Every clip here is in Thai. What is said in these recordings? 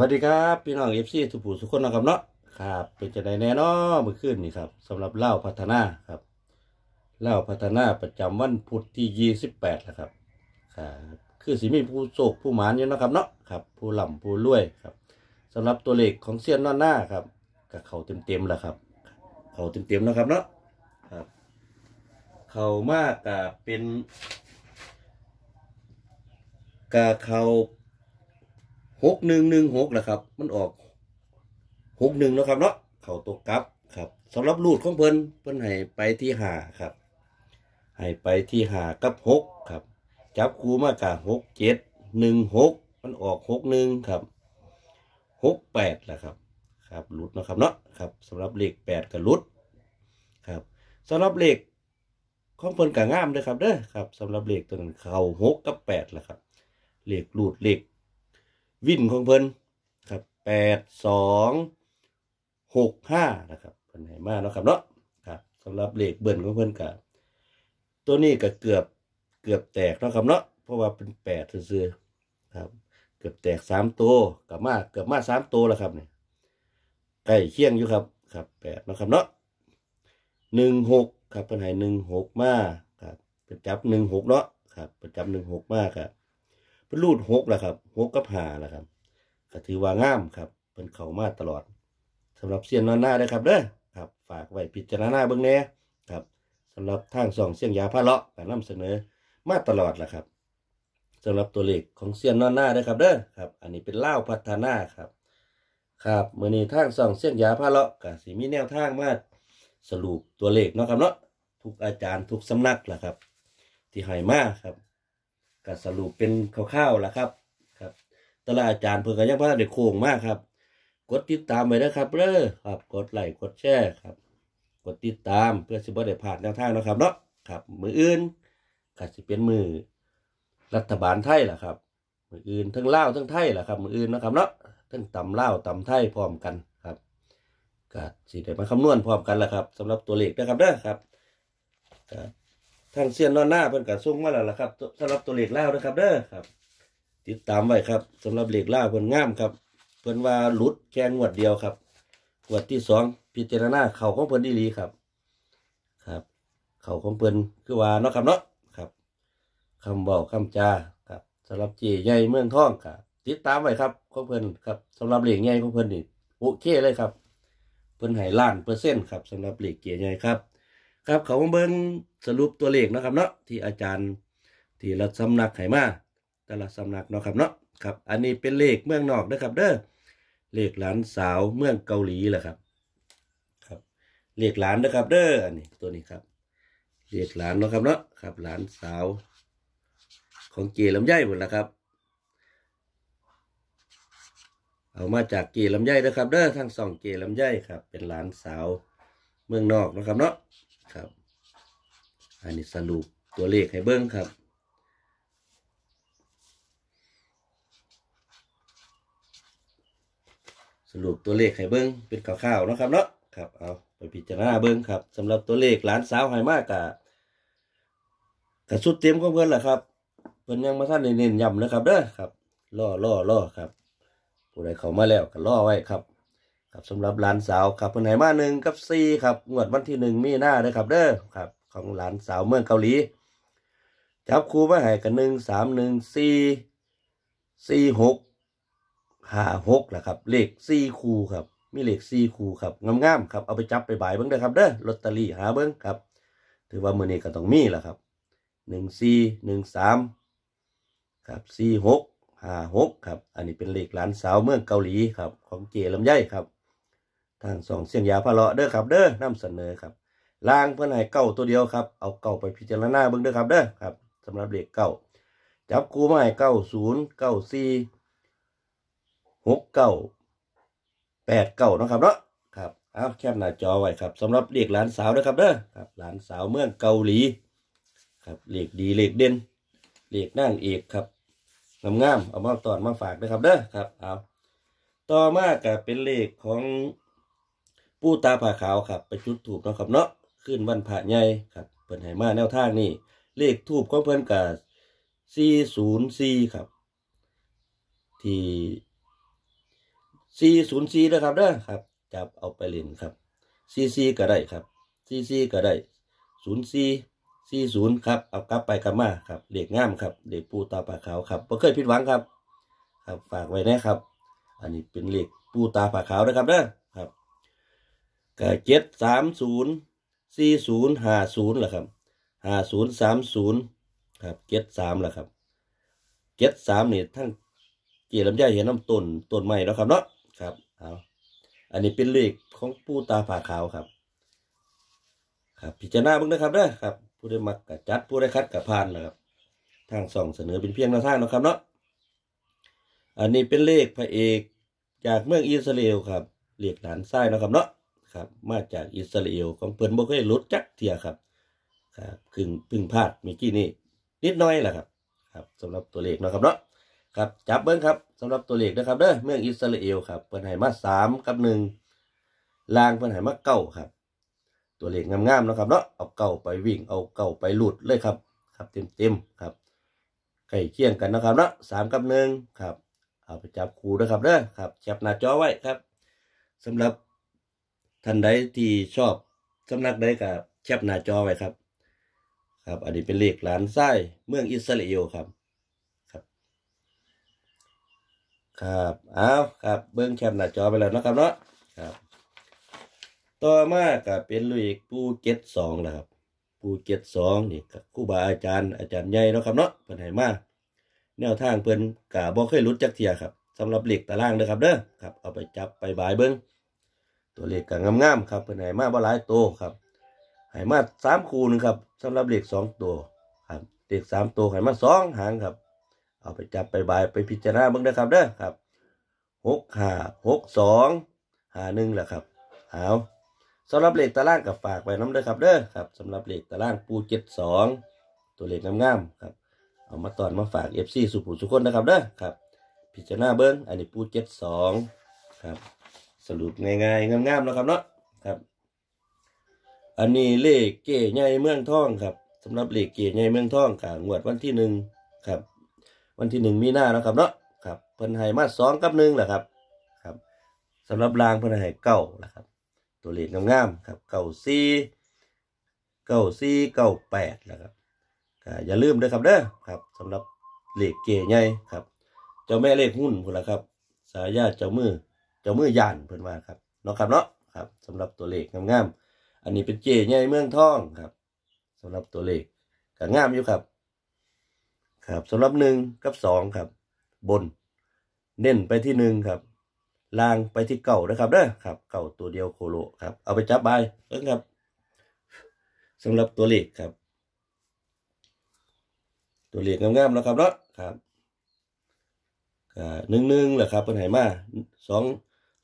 วัสดีครับ พี่น้องเอฟซีทุกผู้ทุกคนนะครับเนาะครับเป็นจะไดแน่นอเมื่อคืนนี่ครับสำหรับเล่าพัฒนาครับเล่าพัฒนา ประจำวันพุธที่ยี่สิบแปดนะครับครับ คือสีมีผู้โศกผู้หมานอยู่นะครับเนาะครับผู้หล่ำผู้รวยครับ สำหรับตัวเลขของเซียนนอนหน้าครับกับเขาเต็มเต็มแล้วครับเขาเต็มเต็มนะครับเนาะครับ เขามากกับเป็นกับเขาหกหนึ่งหนึ่งหกนะครับมันออกหกหนึ่งนะครับเนาะเขาตกกลับครับสำหรับรูดของเพิ่นเพิ่นให้ไปที่หาครับให้ไปที่หากับหกครับจับคูมากะหกเจ็ดหนึ่งหกมันออกหกหนึ่งครับหกแปดแหละครับครับลูดนะครับเนาะครับสำหรับเลขแปดกับลูดครับสำหรับเลขของเพิ่นกับงามเลยครับเด้อครับสำหรับเลขตัวนั้นเข่าหกกับแปดแหละครับเลขลูดเลขวิ่นของเพิ่นครับแปดสองหกห้านะครับเพินไหนมาเนาะครับเนาะครับสำหรับเลขเบิ่นของเพิ่นกับตัวนี้ก็เกือบเกือบแตกเนาะครับเนาะเพราะว่าเป็นแปดซื้อครับเกือบแตกสามตัวกับมากเกือบมากสามตัวแล้วครับเนี่ยใกล้เคียงอยู่ครับครับแปดนะครับเนาะหนึ่งหกครับปนไหาหนึ่งหกมากครับประจับหนึ่งหกเนาะครับประจับหนึ่งหกมาครับ็นรูดหกแหละครับหกกับหาแหละครับก็ถือว่างามครับเป็นเข่ามาตลอด สำหรับเสียนนอนหน้าได้ครับเด้อครับฝากไว้พิจารณาเบื้องแน่ครับ สำหรับทางสองเสียงยาผ้าเลาะการนำเสนอมาตลอดแหละครับสำหรับตัวเลขของเสียนนอนหน้าได้ครับ เด้อครับ อันนี้เป็นเล่าพัฒนาครับ ครับเมื่อนี้ทางสองเสียงยาผ้าเลาะกับสีมีแนวทางมาสรุปตัวเลขเนาะครับเนาะทุกอาจารย์ทุกสำนักแหละครับ ที่ให้มากครับก็สรุปเป็นคร่าวๆแล้วครับครับ ตลาอาจารย์เพื่อนก็ยังพาเด็กโค้งมากครับ กดติดตามไว้นะครับเด้อครับกดไลค์กดแชร์ครับ กดติดตามเพื่อสิบ่ได้ผ่านแนวทางนะครับเนาะครับ มืออื่นกดสิเป็นมือรัฐบาลไทยล่ะครับมืออื่นทั้งเล่าทั้งไทยล่ะครับ มืออื่นนะครับเนาะทั้งตำเล่าตำไทยพร้อมกันครับกดสิได้มาคำนวณพร้อมกันล่ะครับสำหรับตัวเลขนะครับเด้อครับครับทางเซียนนอนหน้าเพิ่นกบซ่้มาแล้วล่ะครับสำหรับตัวเหล็เล่านะครับ เด้อครับ ติดตามไว้ครับสำหรับเหล็เล่าเพิ่นงามครับเพิ่นว่าหลุดแค่งวดเดียวครับงวดที่สองพิจารณาเข่าของเพิ่นดีรีครับครับเข่าของเพิ่นคือว่าเนาะครับเนาะครับคำบอกคำจาครับสำหรับเจใหญ่เมืองท่องครับติดตามไว้ครับของเพิ่นครับ สำหรับเหล็กใหญ่ของเพิ่นนี่โอเคเลยครับเพิ่นหห้ล้านเปอร์เซ็นต์ครับ สำหรับเหล็กเกียร์ใหญ่ครับครับเขาเบิ้งสรุปตัวเลขนะครับเนาะ ที่อาจารย์ที่ละสำนักไหมาแต่ละสำนักเนาะครับเนาะครับ อันนี้เป็นเลขเมืองนอกนะครับเด้อ เลขหลานสาวเมืองเกาหลีแหละครับครับ เลขหลานนะครับ เด้ออันนี้ตัวนี้ครับ เลขหลานเนาะครับเนาะครับหลานสาว ของเกลำไยหมดแล้วครับ เอามาจากเกลำไยนะครับ เด้อทั้งสอง เกลำไยครับ เป็นหลานสาวเมืองนอกนะครับเนาะครับ อันนี้สรุปตัวเลขให้เบิ้งครับ สรุปตัวเลขให้เบิ้งเป็นข่าวๆนะครับเนาะ ครับ เอาไปพิจารณาเบิ้งครับสำหรับตัวเลขหลานสาวไฮมากกะกะสุดเต็มก็เพื่อนแหละครับ เพื่อนยังมาท่านเน้นย้ำนะครับเด้อครับล่อล่อล่อครับ ผู้ใดเขามาแล้วก็ล่อไว้ครับครับสำหรับหลานสาวครับเพ็นไห้มาหนึ่งกับสี่ครับงวดวันที่หนึ่งมีหน้าเลยครับเด้อครับของหลานสาวเมืองเกาหลี จับคู่มาให้กันหนึ่งสามหนึ่งสี่สี่หกห้าหกแหละครับเลขสี่คู่ครับมีเลขสี่คู่ครับงามๆครับเอาไปจับไปบ่ายเบิ้งเด้อครับเด้อลอตเตอรี่หาเบิ้งครับ ถือว่ามือนี้ก็ต้องมีแหละครับหนึ่งสี่หนึ่งสามครับสี่หกห้าหกครับอันนี้เป็นเลขหลานสาวเมืองเกาหลีครับของเจลำไยครับทางสองเสียงยาพะเลาะเด้อครับ เด้อนำเสนอครับ ล่างเพื่อนให้เก้าตัวเดียวครับเอาเก้าไปพิจารณาเบิ่งเด้อครับเด้อครับสำหรับเลขเก้าจับคูมาให้เก้าศูนย์เก้าสี่หกเก้าแปดเก้านะครับเนาะครับเอาแคบหน้าจอไว้ครับสำหรับเลขหลานสาวเด้อครับเด้อครับหลานสาวเมืองเกาหลีครับเลขดีเลขเด่นเลขนั่งเอกครับงามงามเอามาตอนมาฝากนะครับเด้อครับเอาต่อมาก็เป็นเลขของปูตาผ่าขาวครับไปจุดถูกเนาะครับเนาะขึ้นวันพระใหญ่ครับเปิดไหมาแนวทางนี่เลขทูบของเพื่อนกับ404 ครับที่ 404นะครับเด้อครับจับเอาไปเล่นครับ 44 ก็ได้ครับ 44 ก็ได้ 04 40 ครับเอากลับไปกลับมาครับเหล็กงามครับเหล็กปูตาผ่าขาวครับม่เคยผิดหวังครับครับ ฝากไว้นะครับ อันนี้เป็นเหล็กปูตาผ่าขาวนะครับเด้อก็เจ็ดสามศูนย์สี่ศูนย์ห้าศูนย์แหละครับห้าศูนย์สามศูนย์ครับเจ็ดสามแหละครับเจ็ดสามนี่ทั้งเกี่ยลำไยเห็นน้ำต้นต้นใหม่แล้วครับเนาะครับเอาอันนี้เป็นเลขของปู่ตาผ่าขาวครับครับ พิจารณาบ้างนะครับเด้อครับผู้ได้มักกับจัดผู้ได้คัดกับพานนะครับทางส่อง เสนอเป็นเพียงแนาทางนะครับเนาะอันนี้เป็นเลขพระเอก จากเมืองอิสราเอลครับเลขหลานไส้นะครับเนาะครับมาจากอิสราเอลของเพิ่นบ่เคยลุดจักเทียครับครับพึ่งพึ่งพลาดเมื่อกี้นี้ นิดน้อยแหละครับครับสำหรับตัวเลขนะครับเนาะครับจับเบิ้งครับสำหรับตัวเลขนะครับเด้อเมืองอิสราเอลครับเพิ่นไห้มาสามกับหนึ่งลางเพิ่นไห้มาเก้าครับ ตัวเลขงามๆนะครับเนาะเอาเก้าไปวิ่งเอาเก้าไปหลุดเลยครับ ครับ เต็มๆครับใกล้เคียงกันนะครับเนาะสามกับหนึ่งครับเอาไปจับคู่นะครับเด้อครับแคปหน้าจอไว้ครับสำหรับท่านใดที่ชอบสำนักใดก็แคปหน้าจอไว้ครับครับ อันนี้เป็นเลขหลานไส้เมืองอิสราเอลครับครับครับอาครับ เบื้องแคปหน้าจอไปแล้วนะครับเนาะครับต่อมาก็เป็นลุยปูเก็ตสองนะครับปูเก็ตสองนี่ครูบาอาจารย์ อาจารย์ใหญ่เนาะครับเนาะเพิ่นให้มาแนวทางเพื่นกะบกใหยรุดจักเทียครับสำหรับเหล็กตารางเด้อครับเด้อครับ เอาไปจับไปบายเบิ้งตัวเลขก็งามๆครับเป็นไหมาบ่หลายโตครับ ไห้มาสามคูนึงครับสำหรับเลขสองตัวครับเลขสามตัวไห้มาสองหางครับ เอาไปจับไปบายไปพิจารณาบ้างนะครับเด้อครับหกห้าหกสองหาหนึ่งแหละครับเอาสำหรับเลขตารางกับฝากไว้น้ำเด้อครับเด้อครับสำหรับเลขตารางปูเจ็ดสองตัวเลขงามๆครับ เอามาตอนมาฝากเอฟซีสุภมสุคนนะครับเด้อครับ พิจารณาเบิ้งอันนี้ปูเจ็ดสองครับสรุปง่ายๆงามๆแล้วครับเนาะครับอันนี้เลขเกยใหญ่เมืองทองครับสำหรับเลขเกยใหญ่เมืองทองก่ะงวดวันที่หนึ่งครับวันที่หนึ่งมีหน้าแล้วครับเนาะครับเพิ่นให้มาสองกับหนึ่งแหละครับครับสำหรับรางเพิ่นให้เก้าละครับ ตัวเลขงามๆครับเก้าสี่เก้าสี่เก้าแปดแหละครับอย่าลืมด้วยครับเด้อครับสำหรับเลขเกยใหญ่ครับเจ้าแม่เลขหุ้นพุ่นละครับสายญาติเจ้ามือจ้ามือย่านเพิ่นว่าครับเนาะครับเนาะครับสำหรับตัวเลขงามๆอันนี้เป็นเจใหญ่เมืองทองครับสำหรับตัวเลขก็งามอยู่ครับ ครับสำหรับหนึ่งกับสองครับบนเน้นไปที่หนึ่งครับล่างไปที่เก่านะครับเด้อครับเก่าตัวเดียวโคโลครับเอาไปจับใบเออครับสำหรับตัวเลขครับ ตัวเลขงามๆแล้วครับเนาะครับหนึ่งหนึ่งแหละครับเป็นไหมาสอง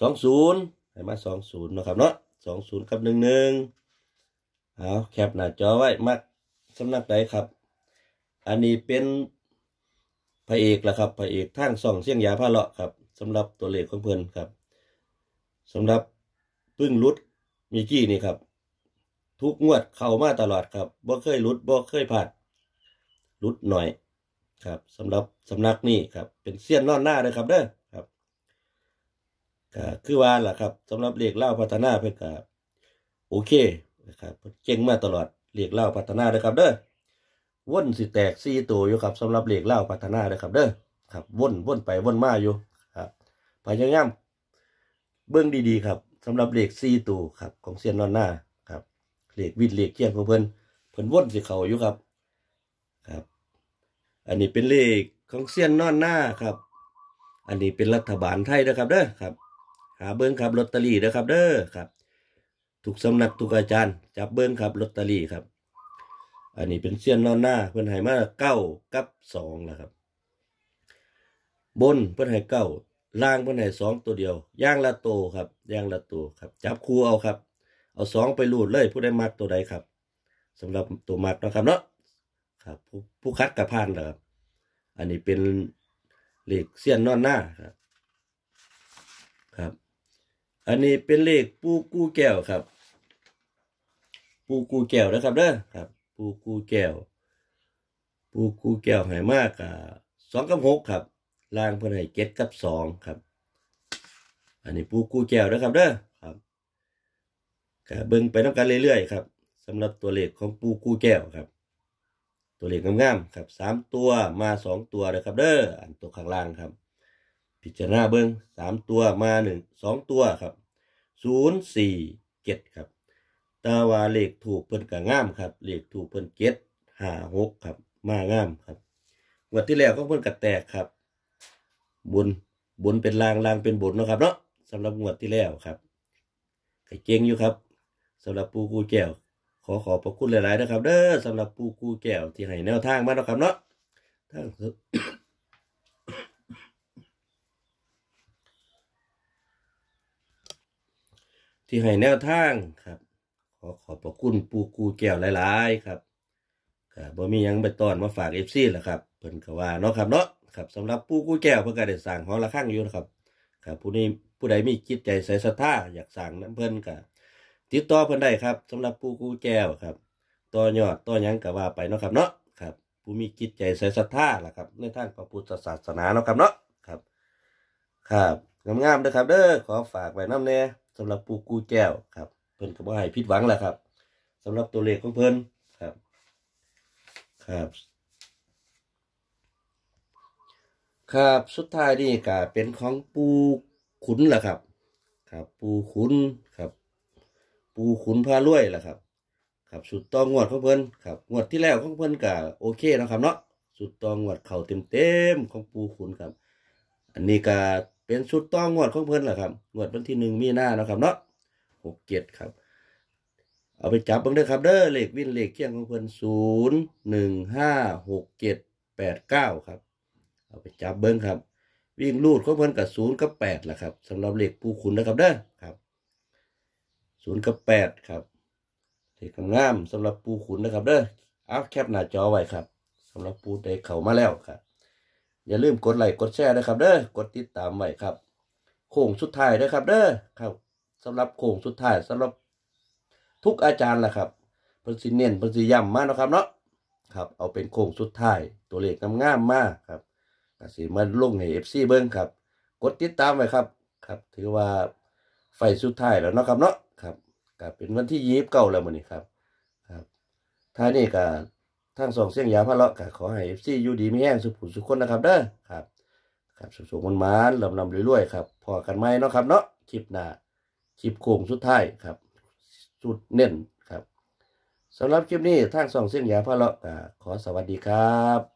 สองศูนย์ให้มาสองศูนย์นะครับเนาะสองศูนย์กับหนึ่งหนึ่งเอาแคปหน้าจอไว้มักสำนักใดครับ อันนี้เป็นพระเอกละครับพระเอกทางส่องเสี่ยงยาผ้าเลาะครับสำหรับตัวเลขของเพื่อนครับสำหรับพึ่งรุด มีกี้นี่ครับ ทุกงวดเข้ามาตลอดครับบ่เคยรุดบ่เคยผ่านรุดหน่อยครับสำหรับสำนักนี่ครับ เป็นเสี้ยนนอนหน้าเลยครับเด้อก็คือว่าล่ะครับสำหรับเลกเล่าพัฒนาเพื่อกับโอเคนะครับเก่งมาตลอด เลกเล่าพัฒนาเลยครับ เด้อว่นสิแตกซีตัวอยู่ครับสำหรับเลกเล่าพัฒนาเลยครับเด้อครับว่นว่นไปว่นมาอยู่ครับพยายามเบื้องดีๆครับ สำหรับเลกซีตัวครับ ของเซียนนอนหน้าครับเลกวิดเลกเกียนงเพื่อนเพื่อนว่นสิเขาอยู่ครับครับ อันนี้เป็นเลขของเซียนนอนหน้าครับ อันนี้เป็นรัฐบาลไทยนะครับเด้อครับหาเบิ้งครับลอตเตอรี่นะครับ เด้อครับถูกสำนักทุกอาจารย์ จับเบิ้งครับลอตเตอรี่ครับ อันนี้เป็นเสี้ยนนอนหน้าเพื่อนหายมาเก้ากับสองนะครับ บนเพื่อนหายเก้าล่างเพื่อนหายสองตัวเดียว ย่างละโตครับย่างละโตครับ จับคู่เอาครับ เอาสองไปรูดเลยผู้ได้มากตัวใดครับ สำหรับตัวมากนะครับเนาะครับผู้ผู้คัดกับพานนะครับอันนี้เป็นเหล็กเสี้ยนนอนหน้าครับอันนี้เป็นเลขปูกู้แก้วครับ ปูกู้แก้วนะครับเด้อครับปูกู้แก้วปูกู้แก้วหายมากอ่ะสองกับหกครับล่างเพื่อนให้เก็ดกับสองครับอันนี้ปูกู้แก้วนะครับเด้อครับก็เบิ้งไปน้ำกันเรื่อยๆครับสำหรับตัวเลขของปูกู้แก้วครับ ตัวเลขงามๆครับสามตัวมาสองตัวนะครับเด้ออันตัวข้างล่างครับพิจารณาเบิ้งสามตัวมาหนึ่งสองตัวครับศูนย์สี่เจ็ดครับตาวาเลขถูกเพิ่นกะง่ามครับเลขถูกเพิ่นเจ็ดห้าหกครับ มาง่ามครับวันที่แล้วก็เพิ่นกะแตกครับ บนบนเป็นลางลางเป็นบนนะครับเนาะสำหรับงวดที่แล้วครับไอ่เก่งอยู่ครับสำหรับปูกูแก้วขอขอบพระคุณหลายๆนะครับเด้อสำหรับปูกูแก้วที่ให้แนวทางมานะครับเนาะทางที่ให้แนวทางครับ ขอขอบพระคุณปูกูแก้วหลายๆครับก็บ่มียังไปตอนมาฝากเอฟซีแหละครับ เพิ่นก็ว่าเนาะครับเนาะครับสำหรับปูกูแก้วเพิ่นก็ได้สั่งหอละข้างอยู่นะครับ ครับ ผู้นี้ผู้ใดมีจิตใจใส่ศรัทธาอยากสั่งนั้นเพิ่นก็ติดต่อเพิ่นได้ครับสำหรับปูกูแก้วครับต่อยอดต่อยังก็ว่าไปเนาะครับ เนาะครับผู้มีจิตใจใส่ศรัทธาล่ะครับในทางพระพุทธศาสนาเนาะครับเนาะครับ ครับงามๆเด้อครับเด้อขอฝากไว้น้ำเน่สำหรับปูกูแก้วครับเพิ่นก็บ่ให้ผิดหวังแหละครับ สำหรับตัวเลขของเพิ่นครับครับ ครับสุดท้ายนี่ก็เป็นของปูขุนแหละครับครับปูขุนครับ ปูขุนพาลุ่ยแหละครับครับ สุดต่องวดของเพิ่นครับงวดที่แล้วของเพิ่นก็โอเคนะครับเนาะสุดต่องวดเข่าเต็มเต็มของปูขุนครับ อันนี้ก็เป็นสุดต้องงวดของเพิ่นแหละครับงวดวันที่หนึ่งมีหน้านะครับเนาะหกเจ็ดครับเอาไปจับบังเด้อครับเด้อเลขวิ่นเลขเที่ยงของเพิ่นศูนย์หนึ่งห้าหกเจ็ดแปดเก้าครับ เอาไปจับเบิ้งครับ วิ่งลูดของเพิ่นกับศูนย์กับแปดแหละครับสำหรับเลขผู้คุณนะครับเด้อครับศูนย์กับแปดครับเลขงามสำหรับปูขุนนะครับเด้ออัพแคปหน้าจอไว้ครับสำหรับปูเดะเข่ามาแล้วครับอย่าลืมกดไลค์กดแชร์ด้วยครับ เด้อกดติดตามไว้ครับ โค้งสุดท้ายด้วยครับ เด้อครับสำหรับโค้งสุดท้ายสำหรับทุกอาจารย์แหละครับเพิ่นสิเน้นเพิ่นสิย้ำมากนะครับเนาะครับ เอาเป็นโค้งสุดท้ายตัวเลขงามๆมากครับกสิมันลงให้เอฟซีเบิ้งครับ กดติดตามไว้ครับ ครับ ถือว่าไฟสุดท้ายแล้วเนาะครับเนาะครับก็เป็นวันที่ยีบเก่าแล้วมื้อนี้ครับครับท่านี้ก็ทางสองเสียงยาพะเลาะก็ขอให้เอฟซีอยู่ดีมีแห้งสุขุมสุขคนนะครับเด้อครับ ครับสุขสุขมันมานลำลำรวยๆ ครับ พอกันไหมเนาะครับเนาะคลิปหน้า คลิปโค้งสุดท้ายครับ สุดเน้นครับสำหรับคลิปนี้ทางสองเสียงยาพะเลาะก็ขอสวัสดีครับ